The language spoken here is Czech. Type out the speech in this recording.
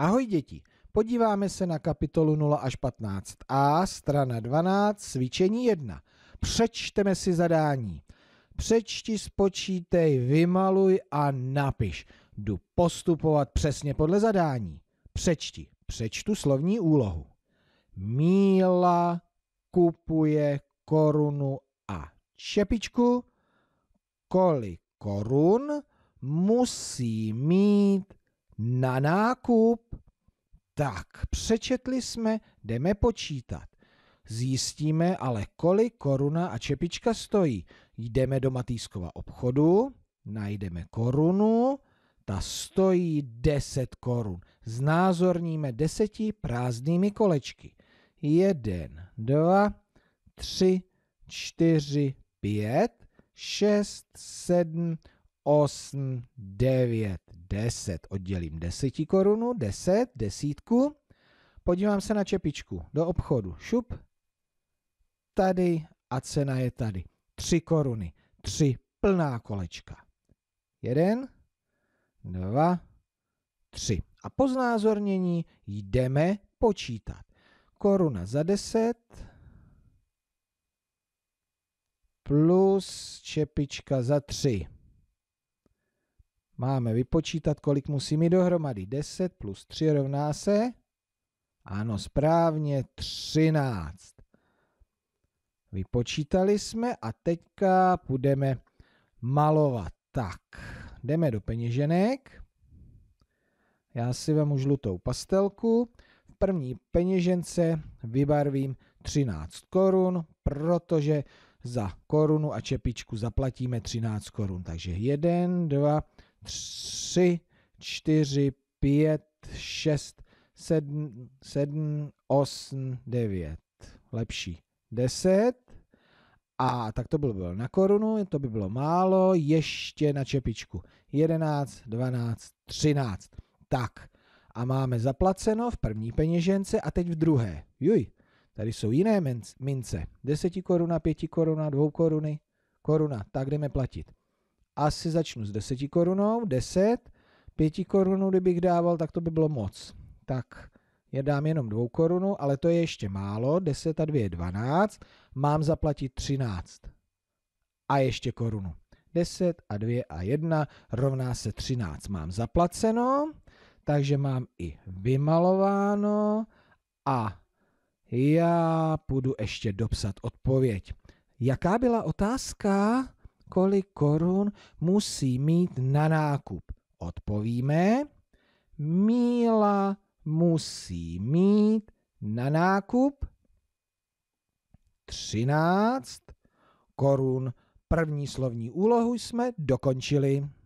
Ahoj děti, podíváme se na kapitolu 0 až 15a, strana 12, cvičení 1. Přečteme si zadání. Přečti, spočítej, vymaluj a napiš. Jdu postupovat přesně podle zadání. Přečti, přečtu slovní úlohu. Míla kupuje korunu a čepičku. Kolik korun musí mít na nákup tak, přečetli jsme, jdeme počítat. Zjistíme ale, kolik koruna a čepička stojí. Jdeme do Matýskova obchodu, najdeme korunu, ta stojí 10 korun. Znázorníme deseti prázdnými kolečky. Jeden, dva, tři, čtyři, pět, šest, sedm, osm, devět. 10. Oddělím 10 korunu, 10, desítku. Podívám se na čepičku do obchodu. Šup. Tady a cena je tady. 3 koruny. 3 plná kolečka. 1, 2, 3. A po znázornění jdeme počítat. Koruna za 10 plus čepička za 3. Máme vypočítat, kolik musí mít dohromady. 10 plus 3 rovná se? Ano, správně 13. Vypočítali jsme a teďka půjdeme malovat. Tak, jdeme do peněženek. Já si vemu žlutou pastelku. V první peněžence vybarvím 13 korun, protože za korunu a čepičku zaplatíme 13 korun. Takže 1, 2, 3 tři, čtyři, pět, šest, sedm, 7, osm, devět. Lepší. Deset. A tak to bylo bylo na korunu, to by bylo málo, ještě na čepičku. 11, 12, 13. Tak a máme zaplaceno v první peněžence a teď v druhé. Juj, tady jsou jiné mince. 10 koruna, 5 koruna, 2 koruny, koruna, tak jdeme platit asi začnu s 10 korunou, 10, 5 korunů, kdybych dával, tak to by bylo moc. Tak já dám jenom 2 korunu, ale to je ještě málo, 10 a 2 je 12, mám zaplatit 13 a ještě korunu. 10 a 2 a 1 rovná se 13. Mám zaplaceno, takže mám i vymalováno a já půjdu ještě dopsat odpověď. Jaká byla otázka? kolik korun musí mít na nákup. Odpovíme, Míla musí mít na nákup 13 korun. První slovní úlohu jsme dokončili.